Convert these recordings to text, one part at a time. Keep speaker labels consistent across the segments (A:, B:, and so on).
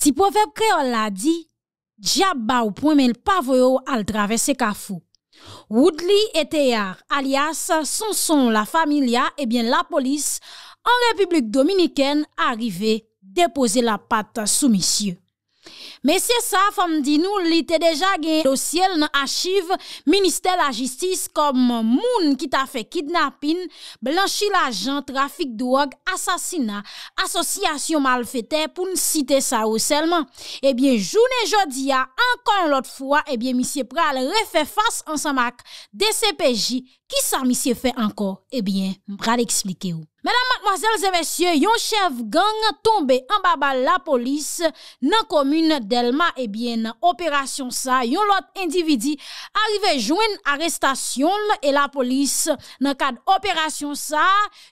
A: Ti povep kreol la di, djaba ou pwemel pavoyo al travese kafou. Woudli eteyar alias Sonson la familia ebyen eh la polis an Republik Dominiken arive depose la pat sou misye. Mesye sa, fam di nou, li te deja gen dosyel nan achiv minister la jistis kom moun ki ta fe kidnapin, blanchi la jan, trafik duwag, asasina, asosyasyon mal fete pou n site sa ou selman. Ebyen, eh joun e jodia, ankon lot fwa, ebyen, eh misye pral refe fas ansamak DCPJ. Ki sa misye fe anko? Ebyen, mbra de eksplike ou. Mèdame, mademoiselles et messieurs, yon chev gang tombe an baba la polis nan komune Delma, ebyen, operasyon sa, yon lot individi arrive joen arrestasyon, e la polis nan kad operasyon sa,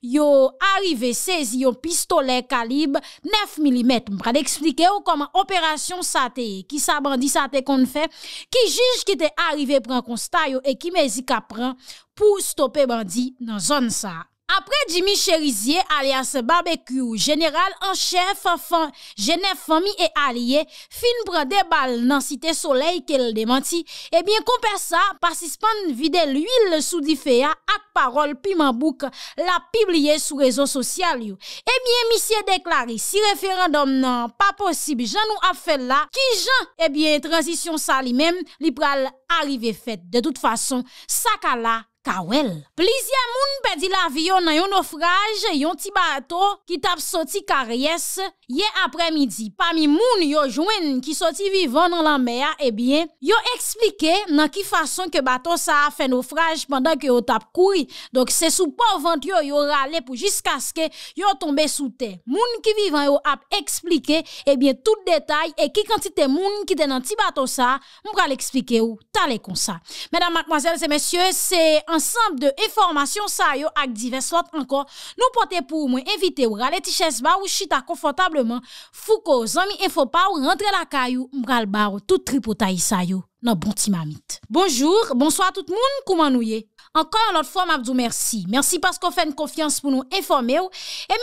A: yon arrive sezi yon pistole kalib 9 mm. Mbra de eksplike ou, operasyon sa te, ki sa bandi sa te kon fe, ki jij ki te arrive pren konsta yo, e ki mezi ka pren, pou stope bandi nan zon sa. Apre Jimmy Cherizier, alias Barbecue General, an chef fè fè genè fè mi e aliyè, fin prè eh eh eh de bal nan site soleil ke l démenti, ebyen komper sa, pasispan vide l'uil sou di fè ya, ak parol piment bouk, la pibliye sou rezon sosyal yo. Ebyen, mi siye deklari, si referandom nan pa posib, jan nou ap fè la, ki jan, ebyen, transisyon sa li men, li pral arive fèt. De tout fason, sa ka la, Plusieurs Plusieurs moun pedi la naufrage, nan yon naufrage, yon ti bato ki tap soti hier ye midi Parmi moun yo jwen ki soti vivant nan eh bien, yo ont nan ki fason ke bato sa a fait naufrage pendant ke yo tap koui. Donc se sou pauvre ventre yo râlé rale pou que ske yo tombe sous terre. Moun ki vivan yo ap eh bien tout détail et ki quantité moun ki te nan ti bato sa, mou pral ou ça tale kon Mesdames et mademoiselle, et messieurs, c'est Ensemble de eformasyon sayo ak divers lot anko nou pote pou mwen evite ou gale tiches ba ou chita konfotableman fou ko zami efo pa ou rentre la kayo mbral ba ou tout tripotayi sayo nan bonti mamit. Bonjour, bonsoi tout moun, kouman nou ye? Encore une fois, je merci. Merci parce qu'on fait une confiance pour nous informer. Et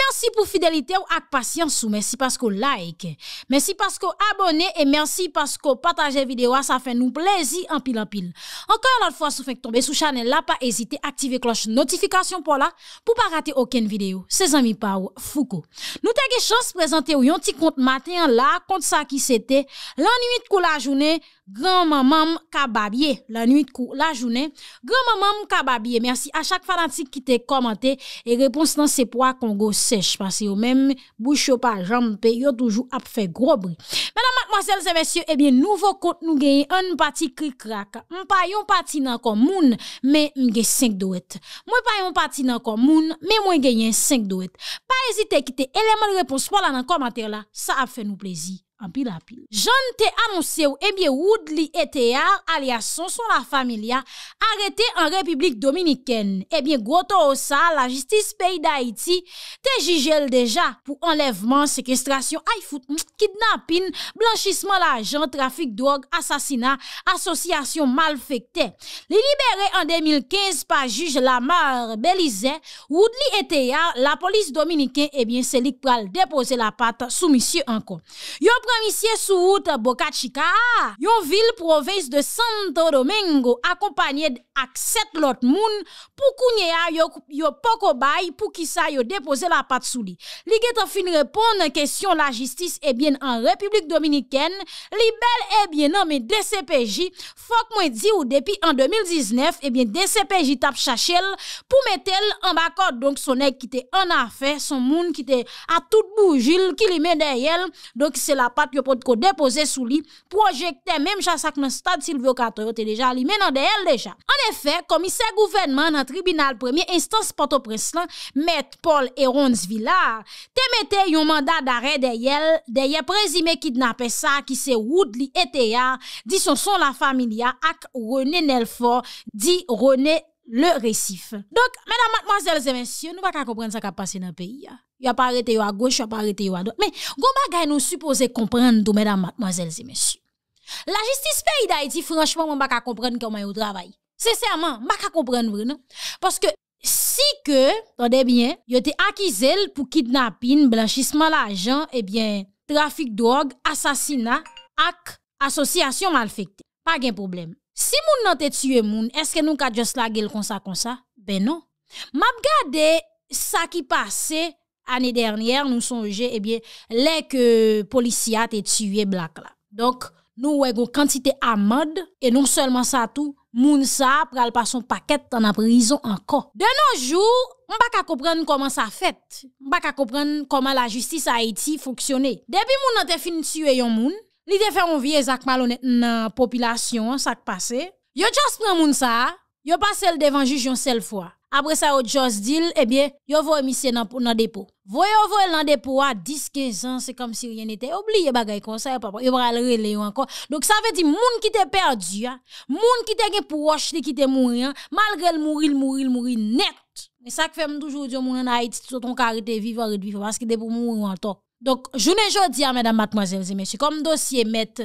A: merci pour fidélité et patience. Merci parce que like. Merci parce que abonnez. Et merci parce que partagez la vidéo. Ça fait nous plaisir en pile en pile. Encore une fois, si vous faites tomber sur channel, là, pas hésiter à activer cloche notification pour là, pour pas rater aucune vidéo. C'est amis Pau Foucault. Nous avons chance de présenter un petit compte matin là, compte ça qui c'était l'ennui de la journée grand-maman Kababier, la nuit, la journée, grand-maman Kababier, merci à chaque fanatique qui t'a commenté et réponse dans ses poids Congo sèche, parce que même bouche pas jambe, yo toujours à fait gros bruit. Mesdames, mademoiselles et messieurs, eh bien, nouveau compte nous gagne un parti crack. On pas yon parti nan moun, mais on gagne 5 douettes. Moi pas yon parti nan moun, mais moi gagne 5 douettes. Pas hésiter à quitter élément de réponse pour là dans commentaire là, ça a fait nous plaisir. anpil anpil. Jan te anonsye ou ebyen eh Woudli Eteyar alias son son la familia arete en Republik Dominiken ebyen eh Gwoto Osa la Jistis peyi da Iti te jijel deja pou enleveman, sekestrasyon, aifout, kidnapin, blanchisman la jan, trafik drog, asasina asosyasyon mal fekte li liberen an 2015 pa juj la mar Belize Woudli Eteyar la polis Dominiken ebyen selik pral depose la pat sou misye ankon. Yon gomisye sou wout Bokachika, yon vil proveis de Santo Domingo, akompanyed ak set lot moun, pou kou nye a yo pokobay, pou kisa yo depose la pat sou li. Li geto fin repon nan kesyon la jistis, ebyen, eh an Republik Dominiken, li bel ebyen eh nan me DCPJ, fok mwen di ou depi an 2019, ebyen, DCPJ tap chachel pou metel an bakot, donk son ek kite an afen, son moun kite a tout boujil ki li men deryel, donk se la pat yo te déposer sous lui, projecter même chassak dans stade Silvio Cato était déjà allé mais de elle déjà. En effet, commissaire gouvernement dans tribunal premier instance Port-au-Prince Paul Erons Villa te mette yon mandat d'arrêt derrière derrière présumé kidnappé ça qui c'est Woodley Etea, dit son son la familia ak René Nelfort, dit René le récif. Donc, mesdames, mademoiselles et messieurs, nous ne pouvons pas comprendre ce qui est passé dans le pays. Il hein. a pas arrêté à gauche, il a pas arrêté à droite. Mais, comment nous supposons comprendre, mesdames, mademoiselles et messieurs. La justice pays d'Haïti, franchement, je ne pas comprendre comment ils travaille. Sincèrement, je ne pas comprendre, non? Parce que, si que, attendez bien, ils été accusé pour kidnapping, blanchissement d'argent, et eh bien, trafic de drogue, assassinat, hack, association malfectée. Pas de problème. Si moun nan te tue moun, eske nou ka just la gel konsa konsa? Ben non. Mab gade sa ki pase, ane dernyer, nou sonje, ebyen, le ke policia te tue blak la. Donk, nou wego kantite amad, e non selman sa tou, moun sa pral pa son paket tan ap rizon anko. De noujou, mba ka kopren koman sa fet, mba ka kopren koman la justis Haiti foksyone. Depi moun nan te fin tue yon moun, L'idée te faire un vieux zak malhonnête population ça qui passé yo just prend moun ça yo passé le devant juge une seule fois après ça, au Joss Deal, eh bien, yo voye misye nan, nan dépôt. Voye voye nan dépôt à 10, 15 ans, c'est comme si rien n'était. Oublie bagay kon sa, papa. Yo bral les yo encore. Donc, ça veut dire, moun ki te perdu, ya. Moun ki te gen proche li ki te mouri, Malgré le mouri, le mouri, le mouri net. Mais e ça que fait toujours dire, moun en Haïti, tout ton carité vivre, vivre. Parce que de pour mourir, en tout. Donk, jounen jò di a, mèdam batmòzelze, mèsy, kom dosye mèt,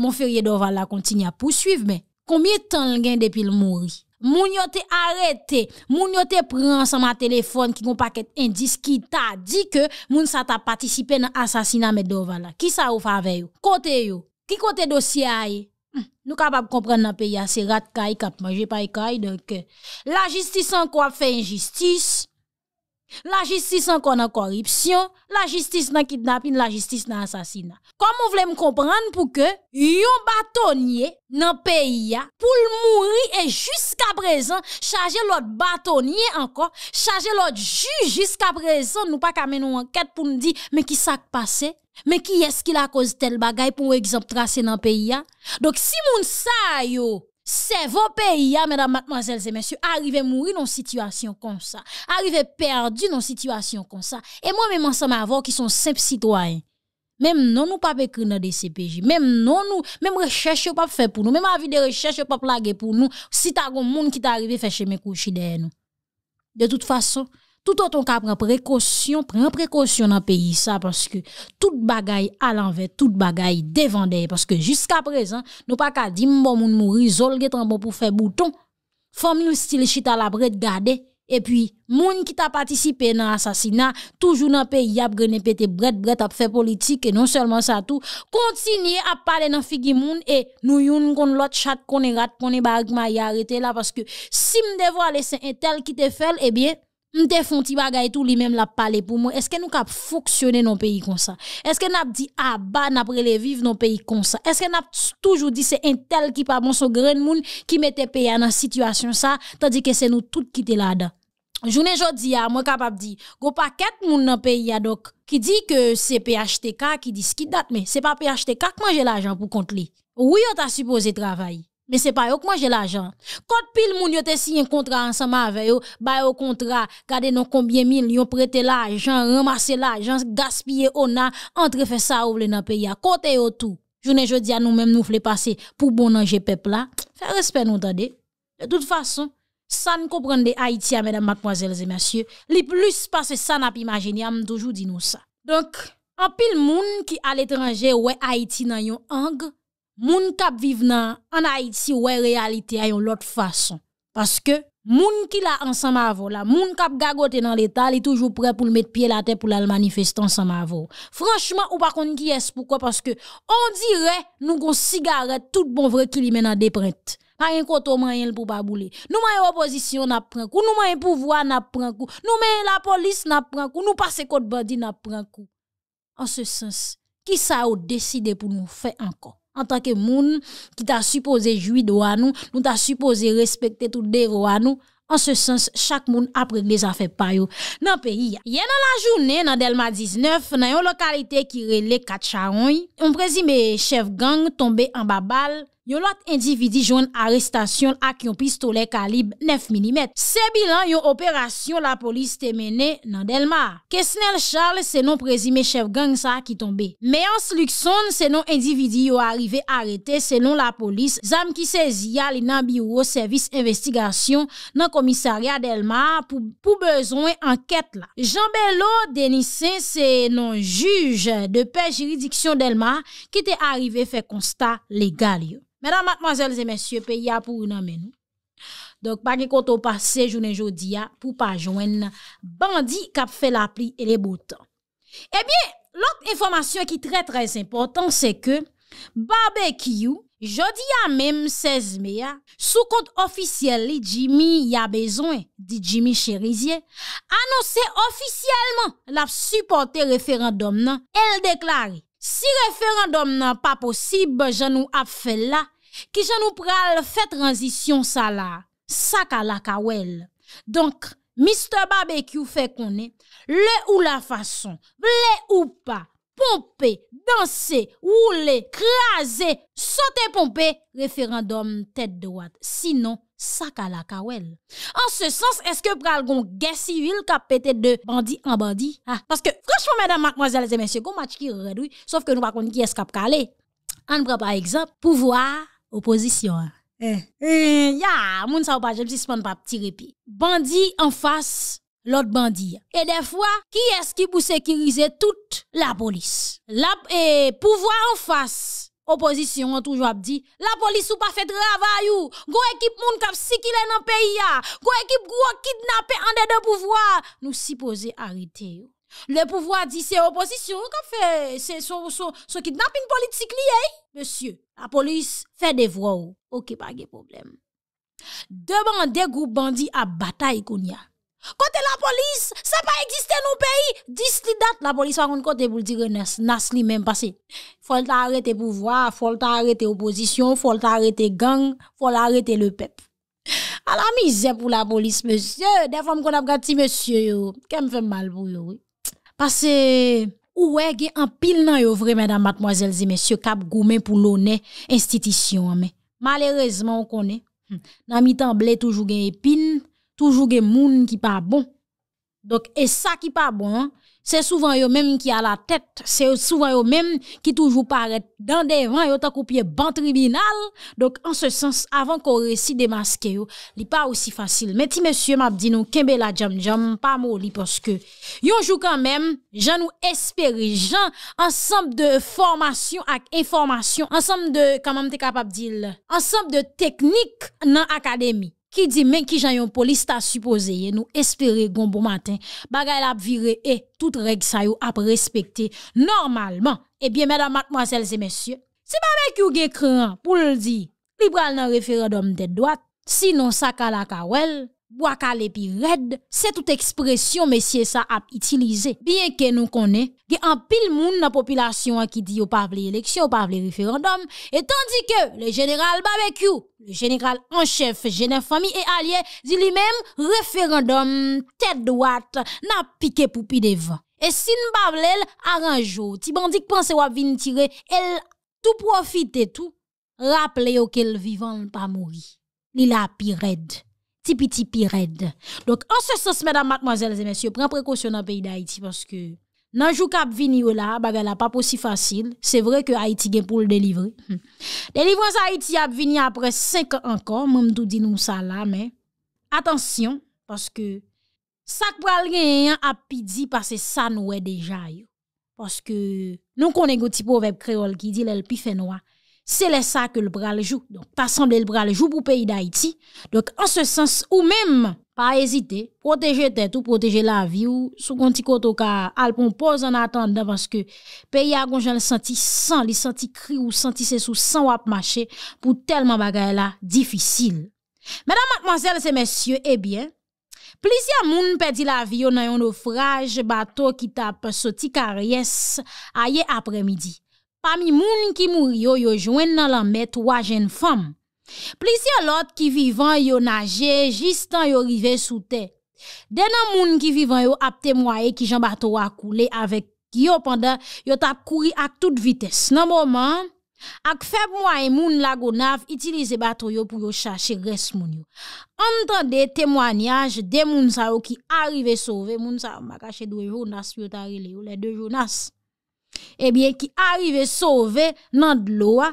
A: mò fèrye dovala kontinye a pousuiv mè. Komye tan l gen depil mouri? Moun yo te arete, moun yo te prans an ma telefon ki kon paket indis ki ta di ke moun sa ta patisipe nan asasina mèt dovala. Ki sa ou fave yo? Kote yo? Ki kote dosye a ye? Nou kapap komprende nan pe ya, se rat kaj kap majepay kaj, donk. La jistisan kwa fè yon jistis... La justice encore en corruption, la justice dans kidnapping, la justice dans assassinat. Comment voulez me comprendre pour que yon bâtonnier dans pays pour mourir et jusqu'à présent charger l'autre bâtonnier encore, charger l'autre juge jusqu'à présent nous pas mener une enquête pour nous dire mais qui s'est passé mais qui est-ce qui a causé tel bagaille pour exemple tracer' dans pays Donc si moun sa yo c'est vos pays, hein, mesdames, mademoiselles et messieurs, arrivez mourir dans une situation comme ça, arrivez perdu dans une situation comme ça. Et moi-même, ensemble avec qui sont simples citoyens, même non nous pas écrire dans des CPJ, même non nous, même recherche pas faire pour nous, même avis de recherche pas plaguer pour nous, si t'as un monde qui t'arrive faire chez mes couches derrière nous. De toute façon, tout autant qu'à prendre précaution, prendre précaution dans le pays ça parce que tout bagaille à l'envers, tout bagaille devant parce que jusqu'à présent, nous pas qu'à dire bon moun mourir, zol en bon pour faire bouton. nous style chita la brette garder et puis moun qui t'a participé dans assassinat toujours dans le pays a pété bret bret a fait politique et non seulement ça tout continuer à parler dans figi moun et nous yon kon l'autre chat qu'on est rat qu'on est bagma arrêté là parce que si me laisser c'est un tel qui te fait eh bien M'te font ti bagay tout lui même la parlé pour moi. Est-ce que nous cap fonctionner dans pays comme ça? Est-ce que n'a dit ah bah n'a les vivre dans pays comme ça? Est-ce que n'a toujours dit c'est un tel qui pas bon son grand monde qui mettait pays dans situation ça tandis que c'est nous toutes qui sommes là-dedans. journée jodi dire. moi capable di, go Pas moun nan pays a donc qui dit que c'est PHTK qui dit ce qui date mais c'est pas PHTK qui mange l'argent pour pour li. Oui on ta supposé travailler mais c'est pas eux qui mangent l'argent. Quand pile moun yo te signé un contrat ensemble avec eux, ba au contrat, gardez non combien millions prêter l'argent, ramasser l'argent, gaspiller on a, entre fait ça ou dans pays à côté yo tout. Journée jodi à nous même nous voulons passer pour bon manger peuple là. Fais respect nous tendez. De toute façon, ça ne comprend de Haïti mesdames mademoiselles et messieurs, les plus parce ça n'a pas imaginé, am toujours dit nous ça. Donc, en pile moun qui à l'étranger ouais Haïti dans yon angle les gens qui en Haïti ouais réalité a une autre façon parce que gens qui la ensemble avant la moun kap gagote dans l'état sont toujours prêt pour le mettre pied la tête pour la manifester ensemble avant franchement ou pas contre qui est pourquoi parce que on dirait nous gon cigarette tout bon vrai qui li met des prêts pas avons koto moyen pour pas bouler nous mayen opposition n'a prend coup nous mayen pouvoir n'a prend coup nous mayen la police n'a prend coup nous passer côte bandit n'a coup en ce sens qui ça a décidé pour nous faire encore an tanke moun ki ta suppose jwi do anou, nou ta suppose respekte tout de ro anou, an se sens chak moun apre glez a fe payo. Nan peyi ya. Ye nan la jounen nan Delma 19, nan yo lokalite ki rele katcha ony, on prezi me chev gang tombe an babal Yon lot individi joun arrestasyon ak yon pistole kalib 9 mm. Se bilan yon operasyon la polis te mene nan Delmar. Kesnel Charles se non prezime chev gangsa ki tombe. Means Luxon se non individi yon arrive arete se non la polis. Zam ki se ziya li nan biro servis investigasyon nan komisarya Delmar pou bezon enket la. Jean Belot Denissin se non juj de pe jiridiksyon Delmar ki te arrive fe konsta legal yo. Mèdam matmazèl zè mèsyè pe ya pou ou nan mè nou. Dok pa ki kontou pa se jounen jodi ya pou pa jwen nan bandi kap fè la pli e le boutan. Ebyen, eh lòt informasyon ki trè trè zè important se ke Babè Kiyou jodi ya mèm 16 meya sou kont ofisyèl li jimi ya bezon di jimi chérizye anonsè ofisyèlman laf supporte referandom nan el deklare si referandom nan pa posib jen nou ap fè la Kishan nou pral fè transisyon sa la, sa ka la kawel. Donk, Mr. Barbecue fè konè, le ou la fason, ble ou pa, pompe, danse, oule, klaze, sote pompe, referandom tèt do wad. Sinon, sa ka la kawel. An se sens, eske pral gon gè sivil kap pètè de bandi an bandi? Ha, ah, paske, fransman mèdèm, mwazèlèzè, mèsyè, gon mwatch ki rèdouy, saf ke nou bakon ki eskap kalè. An pral pa egzap, pouvoar, opposition. Hein. Eh, eh ya, moun sa ou pa jem pas pa petit repi. Bandi en face l'autre bandit. Et des fois, qui est-ce qui pour sécuriser toute la police? La eh, pouvoir en face opposition on toujours dit la police ou pas fait travail ou gros équipe moun k'ap sikile dans pays a gros équipe gros kidnapper en dedans pouvoir nous supposé arrêter Le pouvoi di se oposisyon, ka fe, se, se, se, se, se ki napin politik li, ey? Monsye, la polis fe devro ou, ou ki pa ge problem. Deman de group bandi a batay koun ya. Kote la polis, se pa egiste nou peyi, dis li dat, la polis a ronde kote, pou li dire nas, nas li men pase. Folte arete pouvoi, folte arete oposisyon, folte arete gang, folte arete le pep. A la mizè pou la polis, monsye, defa m kon ap gati monsye yo, ke m fe mal pou lor. Où est ouais, qu'il y a pile dans les mesdames, mademoiselles et messieurs, cap goumen pour l'honneur institution. Mais malheureusement, on connaît. Hmm. Dans mi temps blé toujours des épine toujours gen moun qui pas bon donc et ça qui pas bon hein, c'est souvent eux mêmes qui a la tête, c'est souvent eux mêmes qui toujours paraissent dans des vents, yo tant ban tribunal. Donc en ce sens, avant qu'on à démasquer yo, pas aussi facile. Mais si monsieur m'a dit nous kembe la jam jam pas moli parce que yon joue quand même, j'en nous espérer, j'en ensemble de formation et information, ensemble de comment t'es capable dire, ensemble de technique dans académie Ki di men ki jan yon polis ta suposeye nou espere gombo maten. Bagay la ap vire e, tout reg sa yo ap respekte. Normalman, e eh bie mèdam matmwazel se mèsyon, se pa men ki ou ge krean pou lèl di, liberal nan referadom de doat, si non sa ka la ka wèl. Waka le pi red, se tout ekspresyon mesye sa ap itilize. Bien ke nou konen, ge an pil moun na popilasyon an ki di yo pavle eleksyon, pavle referendom, et tandi ke le jeneral Babekou, le jeneral enchef, jener fami e alye, di li mem referendom, tèdouat, na pike poupi devan. E sin pavle el, aranjou, ti bandik panse wap vin tire, el tou profite tou, raple yo ke l vivan pa mouri, li la pi red. Tipi tipi red. Donk anse sos medan matmazel zemensyo, pren prekosyon nan peyi da Haiti. Paske nanjou ka ap vini yo la, baga la pap osi fasil. Se vre ke Haiti gen pou l delivre. Delivre anse Haiti ap vini apre 5 ankon, moun tou di nou sa la. Men, atensyon, paske sakp wale gen yon ap pidi pase sa nou e deja yo. Paske nou konen gouti pou vep kreol ki di lel pi fenoa. Se le sa ke le bra le jou, ta sanble le bra le jou pou peyi da iti, dok an se sens ou menm pa ezite, proteje tet ou proteje la vi ou sou konti koto ka alpon poz an atan davans ke peyi agon jan senti san, li senti kri ou senti se sou san wap mache pou telman bagay la difisil. Medan matmazel se mesyou, ebyen, plizia moun pedi la vi ou nan yon ofraj batou ki tap soti karyes a ye apremidi. Pami moun ki mouri yo yo jwen nan lanbet wajen fam. Plisi alot ki vivan yo nage jistan yo rive sou te. Denan moun ki vivan yo ap temwaye ki jan bato wakule avek yo pandan yo tap kuri ak tout vites. Nan mouman ak feb mouay moun lagonav itilize bato yo pou yo chache res moun yo. Antan de temwanyaj de moun sa yo ki arrive sove moun sa yo makache dwe jounas yo tarile yo le dwe jounas. Ebyen ki arive sove nan dlo a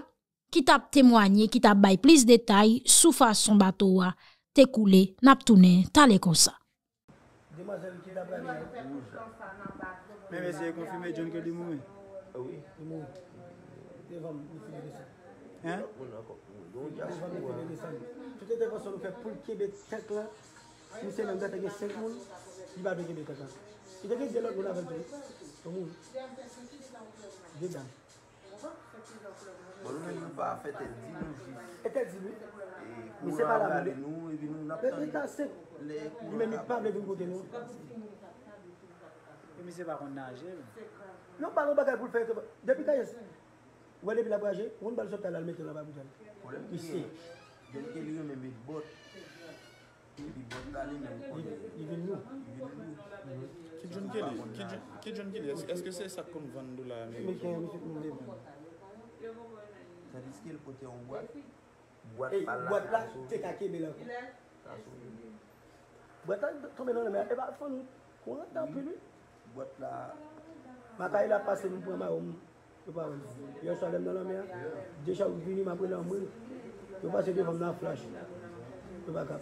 A: Ki tap temwanye, ki tap bay plis detay Sou fason batou a Tekule naptounen talekon sa Deme se konfime joun ke di mou Ewi Evo moun Evo moun Evo moun Evo moun Evo moun Ton moun, di dan. Bol moun nou pa fe tel di nou, jis. Tel di nou? E kou la mèd nou, e vi nou nap ten. E kou la mèd nou, e vi nou nap ten. E mi se pa kon nage, mè. Non pa, non pa, kou l fè, te pa. Depi kaye, wè le vè la braje, roun bal jok talal mette la vabou jane. O lè mè mè, gen kè li yon mè mèd bot. Ki joun ke li? Eske se sa kon vandou la? Mwen kon mwen se kon mwen lep Sa diske l poti an wad Wad pala Wad la, te kake be la Wad la Mwen tan menan l mena, e bak foun Wad la Mwen tan menan l mena, e bak foun Mwen tan menan l mena, e bak foun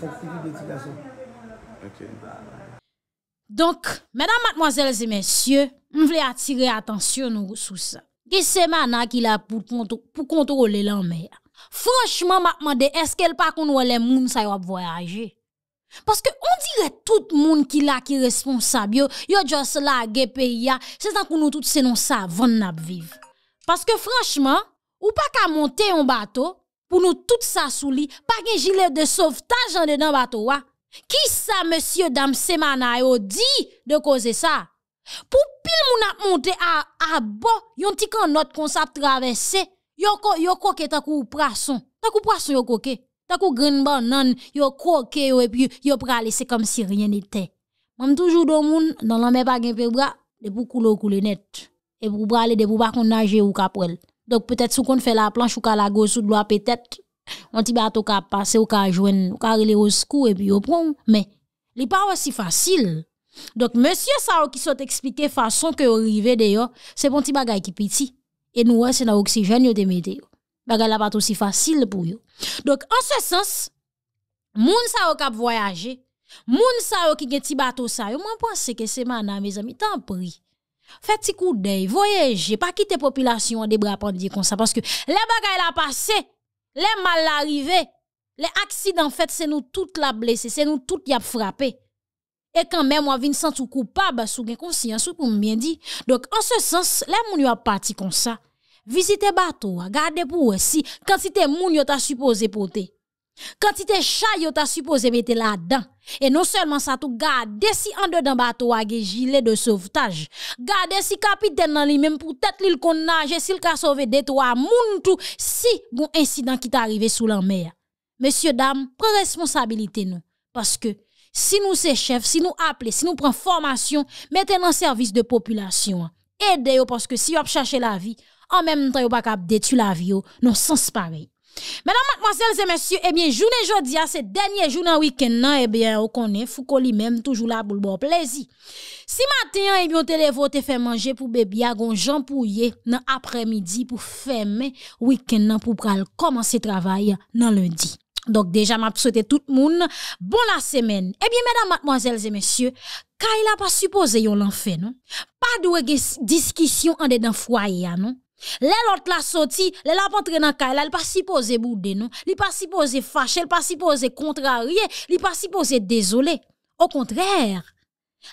A: Faktiki dedikasyon. Ok. Donk, mèdam matmoazèl zè mèsyè, m vle atire atansyon nou rousousa. Gè seman ak il ap pou kontrole lan mèya. Franchman matman de eskel pa kon wèle moun sa yo ap voyaje. Paske on dire tout moun ki lak responsab yo, yo jòs la gepe ya, se zan kon nou tout senonsa avon nap vive. Paske franchman, ou pa ka monte yon bato, pou nou tout sa souli, pa gen jilet de sov tajan de nan bato wa. Ki sa monsye dam seman a yo di de koze sa? Pou pil moun ap monte a bo, yon ti kan not kon sa travese, yo koke takou prason, takou prason yo koke, takou gren ban nan, yo koke yo epi yo prale, se kom si rien ite. Moun toujou do moun, nan lame pa gen febra, de pou koule ou koule net, de pou prale, de pou bakon nage ou kapwel. Donc peut-être si on fait la planche ou la gauche ou droite peut-être on petit bateau qui passe ou qui joindre ou qui au secours et puis on prend mais n'est pas aussi facile. Donc monsieur ça qui sont expliqué façon que arrivé d'ailleurs, c'est un petit bagage qui petit et nous c'est dans oxygène yo te Bagage là pas aussi facile pour vous. Donc en ce sens moun gens qui voyagé, moun gens qui un petit bateau ça, moi pense que c'est madame mes amis, tant pis. Faites petit coup d'œil, voyagez, pas la population des bras comme ça parce que les bagages la passé, les mal arrivés, les accidents fait c'est nous toutes la blessée, c'est nous toutes y a frappé. Et quand même on vient sans tout coupable sous conscience pour bien dit. Donc en ce sens, les gens sont a parti comme ça. Visitez bateau, regardez pour si quand gens t'as t'a supposé porter. Kantite chay yo ta supose bete la dan E non selman sa tou gade si Ande dan bato a ge jile de sauvetaj Gade si kapiten nan li Mem pou tet li l kon nage Si l ka sove deto a moun tou Si bon insidan ki ta arrive sou lan mer Monsie dam, pren responsabilite nou Paske si nou se chef Si nou aple, si nou pren formasyon Meten nan servis de populasyon Ede yo paske si yo ap chache la vi An menm tan yo baka ap detu la vi yo Non sens parey Mèdam matmwazèl zè mèsyè, ebyen eh jounen jodia, se denye jounan wikenn nan, ebyen eh ou konen fukoli mèm toujou la boulbou. Plezi, si maten eh yon ebyon televote fè manje pou beby agon janpouye nan apremidi pou fèmè wikenn nan pou pral komanse travay nan lundi. Dok deja map sote tout moun, bon la semen. Ebyen mèdam matmwazèl zè mèsyè, ka il a pa suppose yon lan fè non? Pa dwege diskisyon ande dan fwaya non? Les l'autre la sorti, les la rentré dans kay, elle pas supposé bouder non, il pas supposé fâcher, il pas supposé contrarier, il pas supposé désolé. Au contraire,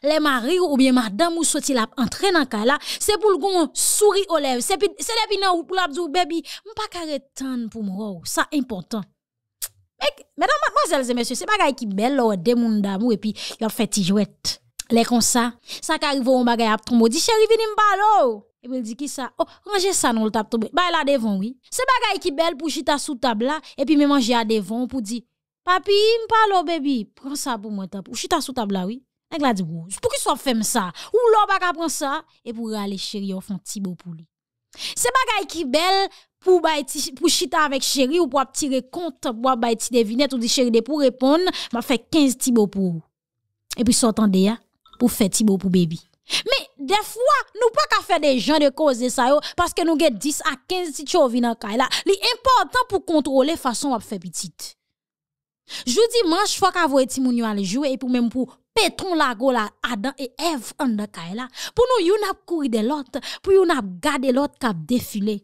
A: les maris ou bien madame ou sorti la entrer dans kay là, c'est pour le gon sourire aux lèvres, c'est c'est depuis ou pour la dire baby, m'pas pas retendre pour moi, oh, ça important. Mesdames, mademoiselles et messieurs, c'est bagay qui belle, oh, des moun d'amour, et puis il fait tijouette. Les comme ça, ça qui arrive, un bagay à tomber, dit chéri, me m'balo et puis il dit qui ça oh rangez ça dans le tap tomber bah là devant oui c'est bagaille qui belle pour chita sous table là et puis me manger à devant pour dire papi me parle bébé prends ça pour moi Ou chita sous table là oui elle a dit pour qu'il soit fait ça ou l'on pas prendre ça et pour aller chérie on font petit beau pour lui c'est bagaille qui belle pour bah, pour chita avec chérie ou pour tirer compte pour faire bah, des vignettes. ou dit chérie de pour répondre m'a fait 15 tibo pour et puis sortant pour faire beau pour bébé mais des fois, nous pas qu'à faire des gens de cause ça parce que nous avons 10 à 15 petits dans caille là. L'important pour contrôler façon à faire petite. Jeudi dimanche, faut qu'à voyer timoun aller jouer et pour même pour pétron la gola Adam et Eve en de caille Pour nous, yon a couru de l'autre, pour yon a gardé l'autre a défilé.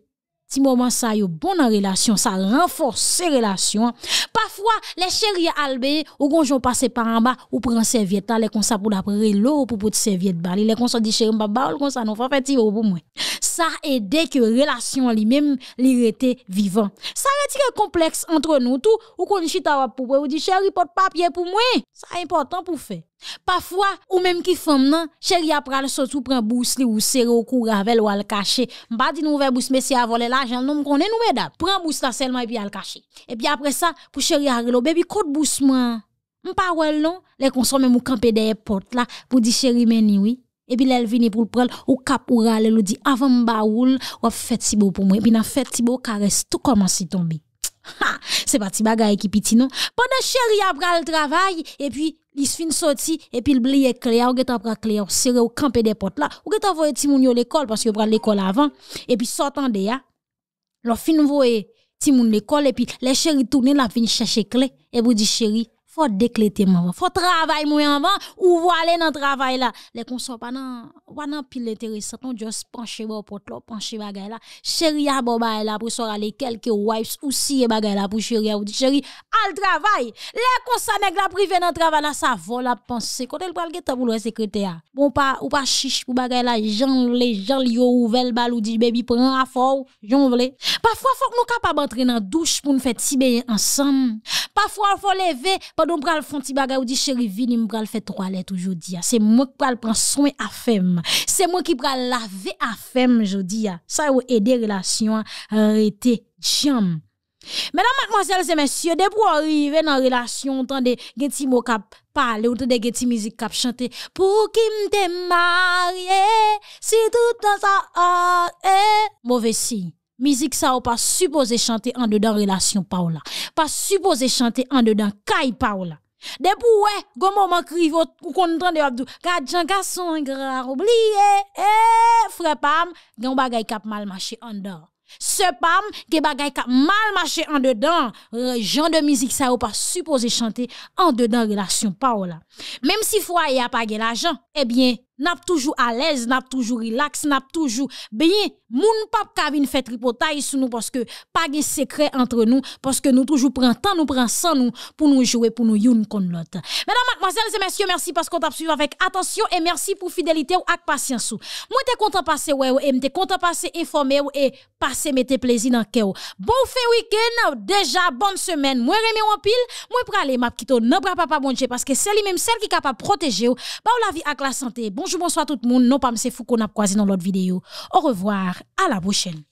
A: Ti moment sa yo bon relation, ça sa renforce relations Parfois, les chéris albe, ou gonjon passe par en bas ou prend serviette la, le konsa pour d'après leau pour pour serviette bal, les le konsa di cheri baba ou le konsa non fa feti pour moi ça Sa que relation relasyon li même li rete vivant. Sa retire complexe entre nous tout ou kon chita wap pou ou di chéri pot pour pou Ça Sa important pour faire. Pafwa ou menm ki fem nan Cheri ap pral sotou pren bous li ou sero Ou kou ravel ou al kache Mpa di nou ven bous me si avole la Jan nou mkonen nou me dat Pren bous la selman epi al kache Epi apre sa pou cheri harlo Bebi kote bous man Mpa wel non Le konsome mou kampe deye pot la Pou di cheri meni wii Epi lel vini pou pral Ou kap ou rale Lou di avan mba woul Wap fet si bo pou mwen Epi nan fet si bo kares Tou koman si tombi Se pa ti bagay ki piti nan Pwanda cheri ap pral travay Epi il fin sorti et puis il blié clair, ou geta prend clé serré ou camper des portes là ou geta envoyer ti moun yo l'école parce que prend l'école avant et puis sortant de ya leur fin voyer ti moun l'école et puis les chéri tourner la fin chercher clé et vous dit chéri faut décléter maman, faut travailler moi avant ou aller dans travail là. Les consorts pas dans pas dans pile intéressant, on juste pencher bord porte là, pencher bagay là. Chérie à bon là pour sortir les quelques wives ou si bagay là pour chérie ou dit chérie, al travail. Les consorts nèg la privé dans travail là, ça vole la penser. Quand elle parle temps pour le secrétaire. Bon pas ou pas chiche pour bagay là, gens les gens yo ouvel bal ou dit baby prend à fort, j'en veux, Parfois faut que nous capable entrer dans douche pour nous faire bien ensemble. Parfois faut lever pendant que je fais un petit ou dit chérie, vini, je fait trois lettres aujourd'hui. Hein. C'est moi qui prends soin à femme. C'est moi qui prends laver à femme aujourd'hui. Hein. Ça, va aider relation à hein. arrêter. Jam. Mesdames, mademoiselles et messieurs, dès fois arriver dans relation, entendez, des petits mots cap parler, entendez, des petites musiques cap chanter. Pour qui me marié, si tout dans ça, eh, mauvais signe musique ça ou pas supposé chanter en dedans relation Paola. Pas supposé chanter en dedans caille Paola. Depuis ouais, go moment krivo, ou qu'on entend de Gad Jean garçon gras oublié. Eh frère pam, gon bagay cap mal marché en dedans. Ce pam, ge bagay cap mal marché en dedans. Euh, Genre de musique ça ou pas supposé chanter en dedans relation Paola. Même si y a pas l'argent, eh bien n'a toujours à l'aise, n'a toujours relax, n'a toujours bien. Moun pap kavin fè sous sou nou que pas gen secret entre nous parce que nou toujours pren temps, nou prenons sans nou pou nou jouer pour nous youn kon lot. Mesdames, mademoiselles et messieurs, merci parce qu'on t'a suivi avec attention et merci pour fidélité ou ak patience ou. Moi t'es content passer ouais ou et t'es content passer informé ou et passer mette plaisir dans keo. Bon fin week-end, déjà bonne semaine. Moi remé en pile, moi pralé m'a kito non pas papa bon parce que c'est lui même celle qui capable protéger ou, ba ou la vie ak la santé. Bonjour, bonsoir tout le monde. Non, pas fou qu'on a croisé dans l'autre vidéo. Au revoir, à la prochaine.